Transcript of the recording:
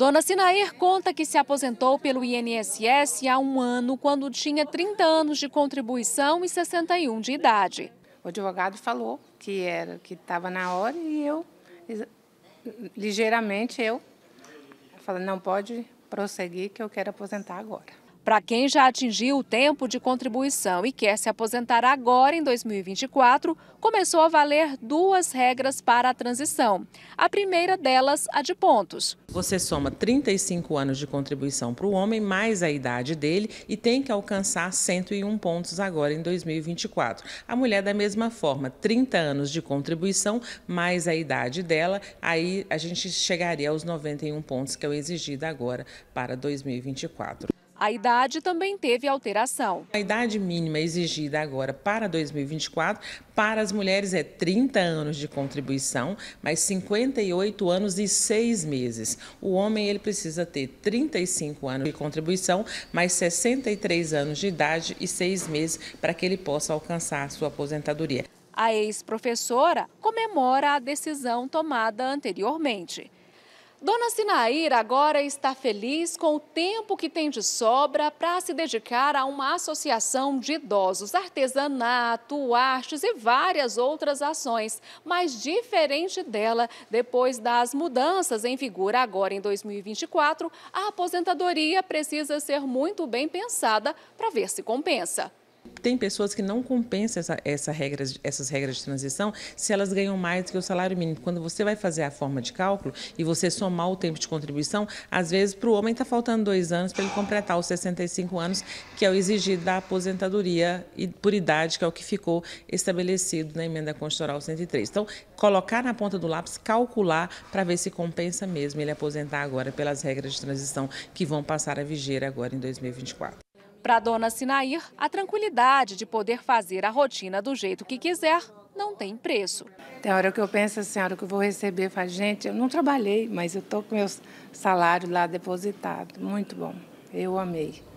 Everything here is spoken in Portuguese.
Dona Sinair conta que se aposentou pelo INSS há um ano, quando tinha 30 anos de contribuição e 61 de idade. O advogado falou que era que estava na hora e eu ligeiramente eu falei não pode prosseguir que eu quero aposentar agora. Para quem já atingiu o tempo de contribuição e quer se aposentar agora em 2024, começou a valer duas regras para a transição. A primeira delas, a de pontos. Você soma 35 anos de contribuição para o homem, mais a idade dele, e tem que alcançar 101 pontos agora em 2024. A mulher, da mesma forma, 30 anos de contribuição, mais a idade dela, aí a gente chegaria aos 91 pontos que é o exigido agora para 2024. A idade também teve alteração. A idade mínima exigida agora para 2024 para as mulheres é 30 anos de contribuição, mas 58 anos e 6 meses. O homem ele precisa ter 35 anos de contribuição, mais 63 anos de idade e 6 meses para que ele possa alcançar a sua aposentadoria. A ex-professora comemora a decisão tomada anteriormente. Dona Sinaíra agora está feliz com o tempo que tem de sobra para se dedicar a uma associação de idosos, artesanato, artes e várias outras ações. Mas diferente dela, depois das mudanças em vigor agora em 2024, a aposentadoria precisa ser muito bem pensada para ver se compensa tem pessoas que não compensam essa, essa regra, essas regras de transição se elas ganham mais do que o salário mínimo. Quando você vai fazer a forma de cálculo e você somar o tempo de contribuição, às vezes para o homem está faltando dois anos para ele completar os 65 anos, que é o exigido da aposentadoria e por idade, que é o que ficou estabelecido na emenda constitucional 103. Então, colocar na ponta do lápis, calcular para ver se compensa mesmo ele aposentar agora pelas regras de transição que vão passar a viger agora em 2024. Para dona Sinair, a tranquilidade de poder fazer a rotina do jeito que quiser não tem preço. Tem hora que eu penso assim, a hora que eu vou receber, faz gente, eu não trabalhei, mas eu estou com meu salário lá depositado. Muito bom, eu amei.